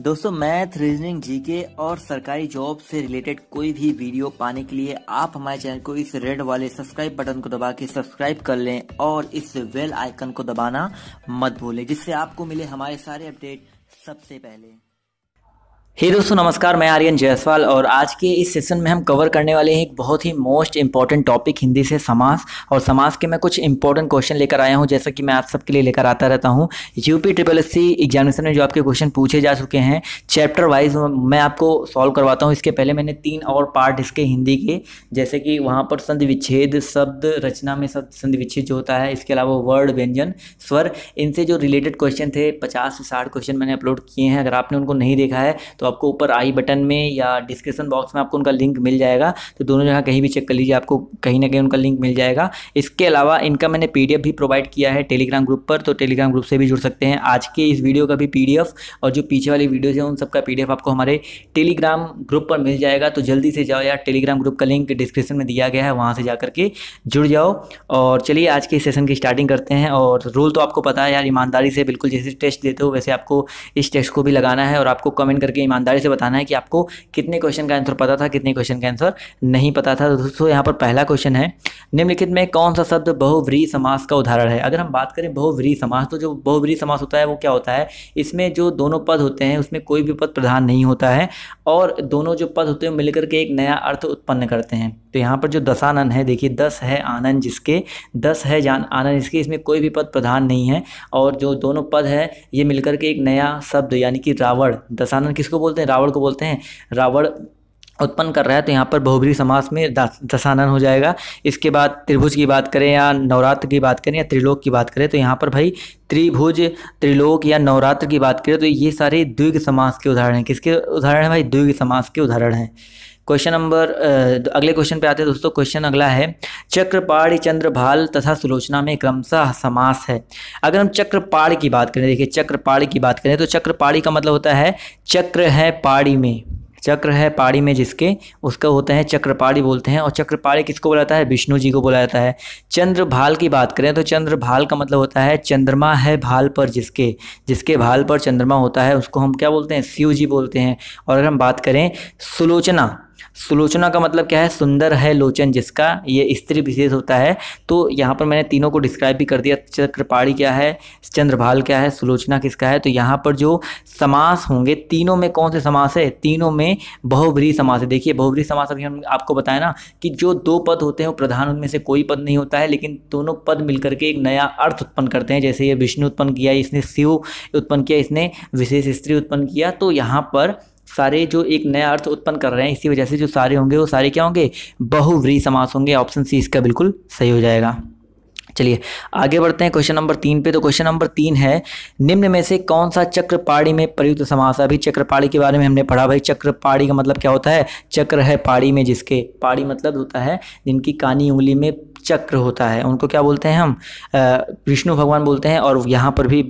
दोस्तों math reasoning GK और सरकारी जॉब से रिलेटेड कोई भी वीडियो पाने के लिए आप हमारे चैनल को इस रेड वाले सब्सक्राइब बटन को दबा के सब्सक्राइब कर लें और इस वेल आइकन को दबाना मत भूलें जिससे आपको मिले हमारे सारे अपडेट सबसे पहले हे hey दोस्तों नमस्कार मैं आर्यन जयसवाल और आज के इस सेशन में हम कवर करने वाले हैं एक बहुत ही मोस्ट इंपॉर्टेंट टॉपिक हिंदी से समास और समास के मैं कुछ इंपॉर्टेंट क्वेश्चन लेकर आया हूं जैसा कि मैं आप सबके लिए लेकर आता रहता हूं UP triple S C examination में जो आपके क्वेश्चन पूछे जा चुके हैं चैप्टर वाइज मैं आपको सॉल्व करवाता हूँ इसके पहले मैंने तीन और पार्ट इसके हिंदी के जैसे कि वहाँ पर संधि विच्छेद शब्द रचना में संधि विच्छेद जो होता है इसके अलावा वर्ड व्यंजन स्वर इनसे जो रिलेटेड क्वेश्चन थे पचास से साठ क्वेश्चन मैंने अपलोड किए हैं अगर आपने उनको नहीं देखा है तो तो आपको ऊपर आई बटन में या डिस्क्रिप्शन बॉक्स में आपको उनका लिंक मिल जाएगा तो दोनों जगह कहीं भी चेक कर लीजिए आपको कहीं ना कहीं उनका लिंक मिल जाएगा इसके अलावा इनका मैंने पी भी प्रोवाइड किया है टेलीग्राम ग्रुप पर तो टेलीग्राम ग्रुप से भी जुड़ सकते हैं आज के इस वीडियो का भी पी और जो पीछे वाली वीडियोज़ हैं उन सबका पी आपको हमारे टेलीग्राम ग्रुप पर मिल जाएगा तो जल्दी से जाओ यार टेलीग्राम ग्रुप का लिंक डिस्क्रिप्शन में दिया गया है वहाँ से जा करके जुड़ जाओ और चलिए आज के सेशन की स्टार्टिंग करते हैं और रूल तो आपको पता है यार ईमानदारी से बिल्कुल जैसे टेस्ट देते हो वैसे आपको इस टेस्ट को भी लगाना है और आपको कमेंट करके ईमानदारी से बताना है कि आपको कितने क्वेश्चन का आंसर पता था कितने क्वेश्चन का आंसर नहीं पता था तो दोस्तों यहाँ पर पहला क्वेश्चन है निम्नलिखित में कौन सा शब्द बहुव्री समास का उदाहरण है अगर हम बात करें बहुव्री समास तो जो बहुव्री समास होता है वो क्या होता है इसमें जो दोनों पद होते हैं उसमें कोई भी पद प्रधान नहीं होता है और दोनों जो पद होते हैं मिलकर के एक नया अर्थ उत्पन्न करते हैं तो यहाँ पर जो दसानन है देखिए दस है आनंद जिसके दस है जान आनंद इसके इसमें कोई भी पद प्रधान नहीं है और जो दोनों पद है ये मिलकर के एक नया शब्द यानी कि रावण दसानन किसको बोलते हैं रावण को बोलते हैं रावण उत्पन्न कर रहा है तो यहाँ पर बहुबरी समास में दशानन हो जाएगा इसके बाद त्रिभुज की बात करें या नवरात्र की बात करें या त्रिलोक की बात करें तो यहाँ पर भाई त्रिभुज त्रिलोक या नवरात्र की बात करें तो ये सारे द्विग समास के उदाहरण हैं किसके उदाहरण हैं भाई द्विग समास के उदाहरण हैं क्वेश्चन नंबर uh, अगले क्वेश्चन पे आते हैं दोस्तों क्वेश्चन अगला है चक्रपाणी चंद्रभाल तथा सुलोचना में क्रमशः समास है अगर हम चक्रपाड़ की बात करें देखिए चक्रपाणी की बात करें तो चक्रपाड़ी का मतलब होता है चक्र है पाड़ी में चक्र है पाड़ी में जिसके उसका होता है चक्रपाड़ी बोलते हैं और चक्रपाड़ी किसको बोला जाता है विष्णु जी को बोला जाता है चंद्रभाल की बात करें तो चंद्रभाल का मतलब होता है चंद्रमा है भाल पर जिसके जिसके भाल पर चंद्रमा होता है उसको हम क्या बोलते हैं शिव जी बोलते हैं और अगर हम बात करें सुलोचना सुलोचना का मतलब क्या है सुंदर है लोचन जिसका ये स्त्री विशेष होता है तो यहाँ पर मैंने तीनों को डिस्क्राइब भी कर दिया चक्रपाड़ी क्या है चंद्रभाल क्या है सुलोचना किसका है तो यहाँ पर जो समास होंगे तीनों में कौन से समास है तीनों में बहुब्री समास है देखिए बहुब्री समास अभी हम आपको बताया ना कि जो दो पद होते हैं वो प्रधान उनमें से कोई पद नहीं होता है लेकिन दोनों पद मिलकर के एक नया अर्थ उत्पन्न करते हैं जैसे ये विष्णु उत्पन्न किया इसने शिव उत्पन्न किया इसने विशेष स्त्री उत्पन्न किया तो यहाँ पर सारे जो एक नया अर्थ उत्पन्न कर रहे हैं इसी वजह से जो सारे होंगे वो सारे क्या होंगे बहुव्री समास होंगे ऑप्शन सी इसका बिल्कुल सही हो जाएगा चलिए आगे बढ़ते हैं क्वेश्चन नंबर तीन पे तो क्वेश्चन नंबर तीन है निम्न में से कौन सा चक्रपाड़ी में प्रयुक्त समास है अभी चक्रपाड़ी के बारे में हमने पढ़ा भाई चक्रपाड़ी का मतलब क्या होता है चक्र है पाड़ी में जिसके पाड़ी मतलब होता है जिनकी कानी उंगली में चक्र होता है उनको क्या बोलते हैं हम विष्णु भगवान बोलते हैं और यहाँ पर भी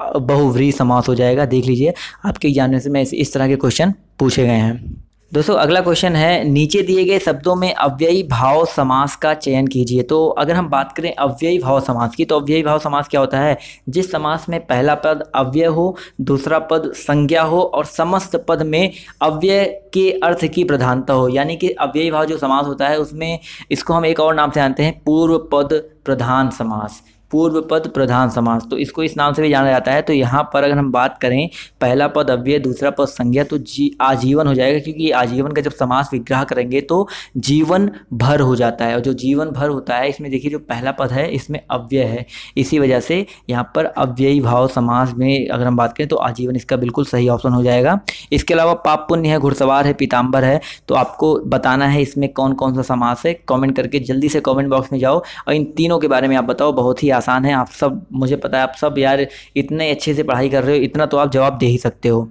बहुव्री समास हो जाएगा देख लीजिए आपके एग्जामिनेशन में इस तरह के क्वेश्चन पूछे गए हैं दोस्तों अगला क्वेश्चन है नीचे दिए गए शब्दों में अव्ययी भाव समास का चयन कीजिए तो अगर हम बात करें अव्ययी भाव समास की तो अव्ययी भाव समास क्या होता है जिस समास में पहला पद अव्यय हो दूसरा पद संज्ञा हो और समस्त पद में अव्यय के अर्थ की प्रधानता हो यानी कि अव्ययी भाव जो समास होता है उसमें इसको हम एक और नाम से जानते हैं पूर्व पद प्रधान समास पूर्व पद प्रधान समास तो इसको इस नाम से भी जाना जाता है तो यहाँ पर अगर हम बात करें पहला पद अव्यय दूसरा पद संज्ञा तो जी आजीवन हो जाएगा क्योंकि आजीवन का जब समास विग्रह करेंगे तो जीवन भर हो जाता है और जो जीवन भर होता है इसमें देखिए जो पहला पद है इसमें अव्यय है इसी वजह से यहाँ पर अव्ययी भाव समास में अगर हम बात करें तो आजीवन इसका बिल्कुल सही ऑप्शन हो जाएगा इसके अलावा पाप पुण्य है घुड़सवार है पीताम्बर है तो आपको बताना है इसमें कौन कौन सा समास है कॉमेंट करके जल्दी से कॉमेंट बॉक्स में जाओ और इन तीनों के बारे में आप बताओ बहुत ही आसान है आप सब मुझे पता है आप सब यार इतने अच्छे से पढ़ाई कर रहे हो इतना तो आप जवाब दे ही सकते हो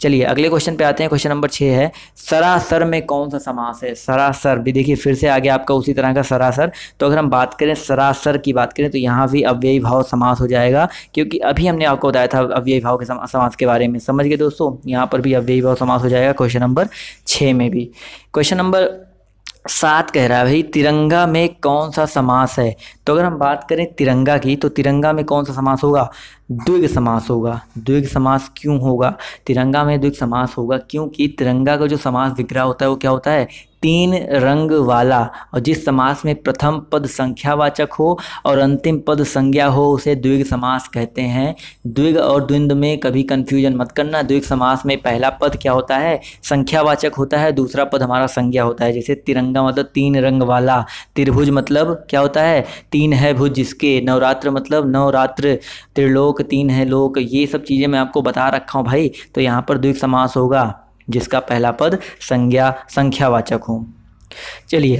चलिए अगले क्वेश्चन पे आते हैं क्वेश्चन नंबर छः है सरासर में कौन सा समास है सरासर भी देखिए फिर से आगे आपका उसी तरह का सरासर तो अगर हम बात करें सरासर की बात करें तो यहाँ भी अव्ययी भाव समास हो जाएगा क्योंकि अभी हमने आपको बताया था अव्ययी भाव के समास के बारे में समझ गए दोस्तों यहाँ पर भी अव्ययी भाव समास हो जाएगा क्वेश्चन नंबर छः में भी क्वेश्चन नंबर सात कह रहा है भाई तिरंगा में कौन सा समास है तो अगर हम बात करें तिरंगा की तो तिरंगा में कौन सा समास होगा द्विग समास होगा द्विग समास क्यों होगा तिरंगा में द्विग समास होगा क्योंकि तिरंगा का जो समास विग्रह होता है वो क्या होता है तीन रंग वाला और जिस समास में प्रथम पद संख्यावाचक हो और अंतिम पद संज्ञा हो उसे द्विग समास कहते हैं द्विग और द्विंद में कभी कन्फ्यूजन मत करना द्विग समास में पहला पद क्या होता है संख्यावाचक होता है दूसरा पद हमारा संज्ञा होता है जैसे तिरंगा मतलब तीन रंग वाला त्रिभुज मतलब क्या होता है तीन है भुज जिसके नवरात्र मतलब नवरात्र त्रिलोक तीन है लोक ये सब चीज़ें मैं आपको बता रखा हूँ भाई तो यहाँ पर द्विग समास होगा जिसका पहला पद संज्ञा संख्यावाचक हो चलिए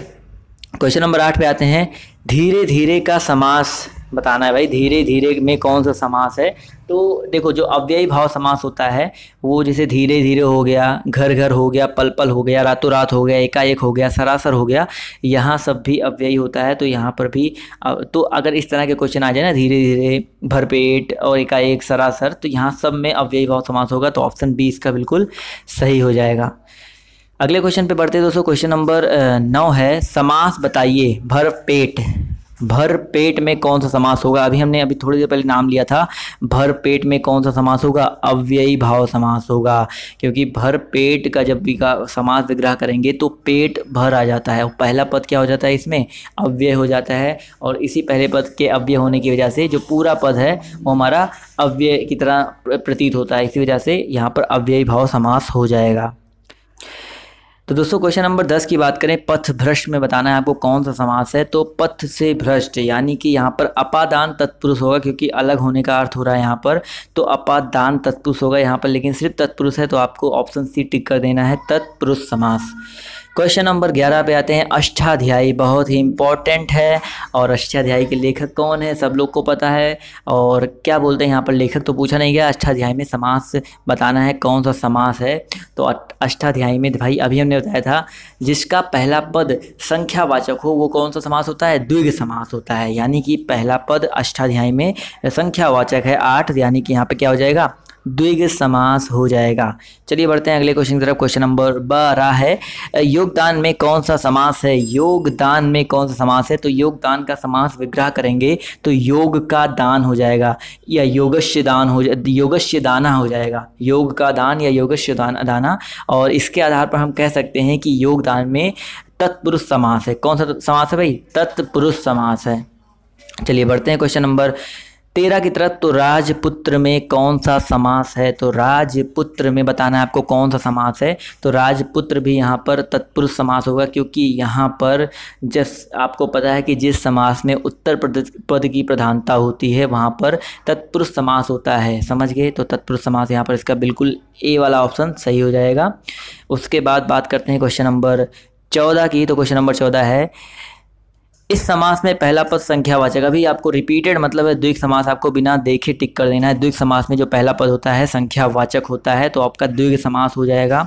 क्वेश्चन नंबर आठ पे आते हैं धीरे धीरे का समास बताना है भाई धीरे धीरे में कौन सा समास है तो देखो जो अव्ययी भाव समास होता है वो जैसे धीरे धीरे हो गया घर घर हो गया पल पल हो गया रातों रात हो गया एकाएक हो गया सरासर हो गया यहाँ सब भी अव्ययी होता है तो यहाँ पर भी तो अगर इस तरह के क्वेश्चन आ जाए ना धीरे धीरे भरपेट और एकाएक सरासर तो यहाँ सब में अव्ययी भाव समास होगा तो ऑप्शन बी इसका बिल्कुल सही हो जाएगा अगले क्वेश्चन पे बढ़ते हैं दोस्तों क्वेश्चन नंबर नौ है समास बताइए भरपेट भर पेट में कौन सा समास होगा अभी हमने अभी थोड़ी देर पहले नाम लिया था भर पेट में कौन सा समास होगा अव्ययी भाव समास होगा क्योंकि भर पेट का जब भी का समास विग्रह करेंगे तो पेट भर आ जाता है पहला पद क्या हो जाता है इसमें अव्यय हो जाता है और इसी पहले पद के अव्यय होने की वजह से जो पूरा पद है वो हमारा अव्यय की तरह प्रतीत होता है इसी वजह से यहाँ पर अव्ययी भाव समास हो जाएगा तो दोस्तों क्वेश्चन नंबर दस की बात करें पथ भ्रष्ट में बताना है आपको कौन सा समास है तो पथ से भ्रष्ट यानी कि यहाँ पर अपादान तत्पुरुष होगा क्योंकि अलग होने का अर्थ हो रहा है यहाँ पर तो अपादान तत्पुरुष होगा यहाँ पर लेकिन सिर्फ तत्पुरुष है तो आपको ऑप्शन सी टिक कर देना है तत्पुरुष समास क्वेश्चन नंबर ग्यारह पे आते हैं अष्टाध्यायी बहुत ही इम्पोर्टेंट है और अष्टाध्यायी के लेखक कौन है सब लोग को पता है और क्या बोलते हैं यहाँ पर लेखक तो पूछा नहीं गया अष्टाध्यायी में समास बताना है कौन सा समास है तो अष्टाध्यायी में भाई अभी हमने बताया था जिसका पहला पद संख्यावाचक हो वो कौन सा समास होता है द्विग समास होता है यानी कि पहला पद अष्टाध्यायी में संख्यावाचक है आठ यानी कि यहाँ पर क्या हो जाएगा द्विग समास हो जाएगा चलिए बढ़ते हैं अगले क्वेश्चन की तरफ क्वेश्चन नंबर बारह है योगदान में कौन सा समास है योगदान में कौन सा समास है तो योगदान का समास विग्रह करेंगे तो योग का दान हो जाएगा या योगश्य दान हो योगश्य दाना हो जाएगा योग का दान या योगश्य दान दाना और इसके आधार पर हम कह सकते हैं कि योगदान में तत्पुरुष समास है कौन सा समास है भाई तत्पुरुष समास है चलिए बढ़ते हैं क्वेश्चन नंबर तेरह की तरफ तो राजपुत्र में कौन सा समास है तो राजपुत्र में बताना है आपको कौन सा समास है तो राजपुत्र भी यहाँ पर तत्पुरुष समास होगा क्योंकि यहाँ पर जिस आपको पता है कि जिस समास में उत्तर पद की प्रधानता होती है वहाँ पर तत्पुरुष समास होता है समझ गए तो तत्पुरुष समास यहाँ पर इसका बिल्कुल ए वाला ऑप्शन सही हो जाएगा उसके बाद बात करते हैं क्वेश्चन नंबर चौदह की तो क्वेश्चन नंबर चौदह है इस समास में पहला पद संख्यावाचक अभी आपको रिपीटेड मतलब है द्विक समास आपको बिना देखे टिक कर देना है द्विक समास में जो पहला पद होता है संख्यावाचक होता है तो आपका द्विक समास हो जाएगा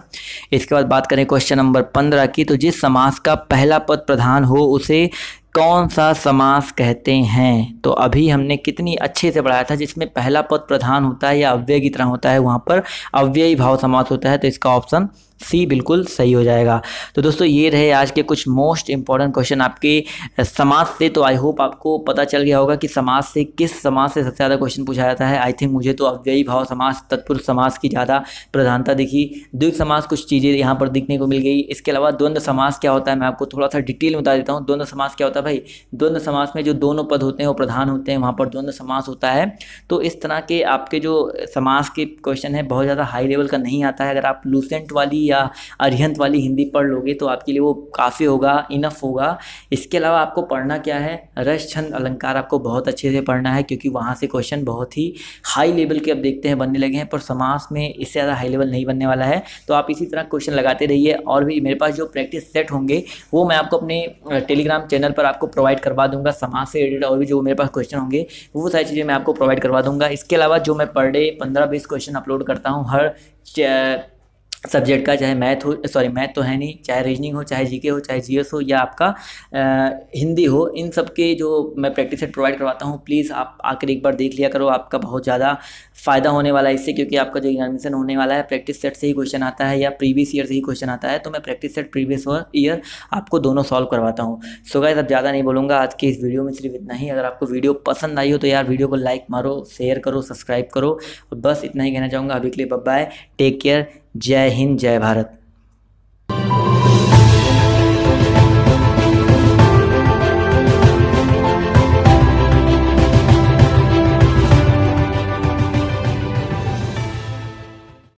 इसके बाद बात करें क्वेश्चन नंबर पंद्रह की तो जिस समास का पहला पद प्रधान हो उसे कौन सा समास कहते हैं तो अभी हमने कितनी अच्छे से पढ़ाया था जिसमें पहला पद प्रधान होता है या अव्यय की तरह होता है वहाँ पर अव्ययी भाव समास होता है तो इसका ऑप्शन सी बिल्कुल सही हो जाएगा तो दोस्तों ये रहे आज के कुछ मोस्ट इंपॉर्टेंट क्वेश्चन आपके समाज से तो आई होप आपको पता चल गया होगा कि समाज से किस समाज से सबसे ज़्यादा क्वेश्चन पूछा जाता है आई थिंक मुझे तो अव्ययी भाव समाज तत्पुरुष समाज की ज़्यादा प्रधानता दिखी द्विग समाज कुछ चीज़ें यहाँ पर दिखने को मिल गई इसके अलावा द्वंद्व समाज क्या होता है मैं आपको थोड़ा सा डिटेल में बता देता हूँ द्वंद्व समाज क्या होता है भाई द्वंद्व समाज में जो दोनों पद होते हैं वो प्रधान होते हैं वहाँ पर द्वंद्व समास होता है तो इस तरह के आपके जो समाज के क्वेश्चन है बहुत ज़्यादा हाई लेवल का नहीं आता है अगर आप लूसेंट वाली या अरिहंत वाली हिंदी पढ़ लोगे तो आपके लिए वो काफ़ी होगा इनफ होगा इसके अलावा आपको पढ़ना क्या है रस छंद अलंकार आपको बहुत अच्छे से पढ़ना है क्योंकि वहाँ से क्वेश्चन बहुत ही हाई लेवल के अब देखते हैं बनने लगे हैं पर समास में इससे ज़्यादा हाई लेवल नहीं बनने वाला है तो आप इसी तरह क्वेश्चन लगाते रहिए और भी मेरे पास जो प्रैक्टिस सेट होंगे वो मैं आपको अपने टेलीग्राम चैनल पर आपको प्रोवाइड करवा दूंगा समाज से रिलेटेड और भी जो मेरे पास क्वेश्चन होंगे वो सारी चीज़ें मैं आपको प्रोवाइड करवा दूंगा इसके अलावा जो मैं पर डे पंद्रह बीस क्वेश्चन अपलोड करता हूँ हर सब्जेक्ट का चाहे मैथ हो सॉरी मैथ तो है नहीं चाहे रीजनिंग हो चाहे जीके हो चाहे जीएस हो या आपका आ, हिंदी हो इन सब के जो मैं प्रैक्टिस सेट प्रोवाइड करवाता हूँ प्लीज़ आप आकर एक बार देख लिया करो आपका बहुत ज़्यादा फ़ायदा होने वाला है इससे क्योंकि आपका जो एग्जामिनेशन होने वाला है प्रैक्टिस सेट से ही क्वेश्चन आता है या प्रीवियस ईयर से ही क्वेश्चन आता है तो मैं प्रैक्टिस सेट प्रीवियस ईयर आपको दोनों सॉल्व करवाता हूँ सो गाइज अब ज़्यादा नहीं बोलूँगा आज की इस वीडियो में सिर्फ इतना ही अगर आपको वीडियो पसंद आई हो तो यार वीडियो को लाइक मारो शेयर करो सब्सक्राइब करो और बस इतना ही कहना चाहूँगा अभी के लिए बाय टेक केयर जय हिंद जय भारत